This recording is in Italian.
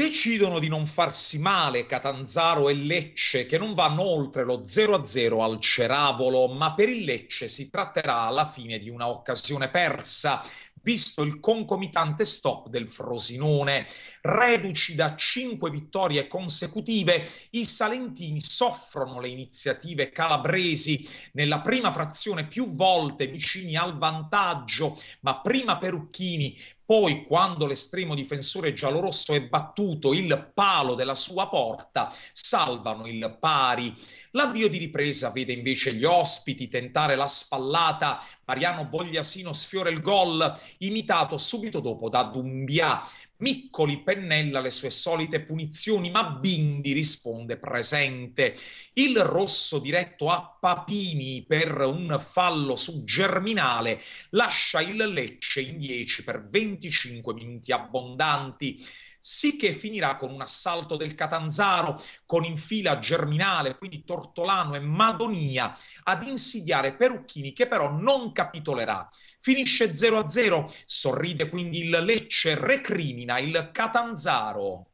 decidono di non farsi male Catanzaro e Lecce che non vanno oltre lo 0-0 al Ceravolo, ma per il Lecce si tratterà alla fine di un'occasione persa visto il concomitante stop del Frosinone. Reduci da cinque vittorie consecutive, i salentini soffrono le iniziative calabresi nella prima frazione più volte vicini al vantaggio, ma prima Perucchini, poi, quando l'estremo difensore giallorosso è battuto il palo della sua porta, salvano il pari. L'avvio di ripresa vede invece gli ospiti tentare la spallata. Mariano Bogliasino sfiora il gol, imitato subito dopo da Dumbia. Miccoli pennella le sue solite punizioni, ma Bindi risponde presente. Il rosso diretto a Papini per un fallo su Germinale lascia il Lecce in 10 per 20 25 minuti abbondanti. Sì che finirà con un assalto del Catanzaro, con in fila Germinale, quindi Tortolano e Madonia ad insidiare Perucchini che però non capitolerà. Finisce 0-0, sorride quindi il Lecce, recrimina il Catanzaro.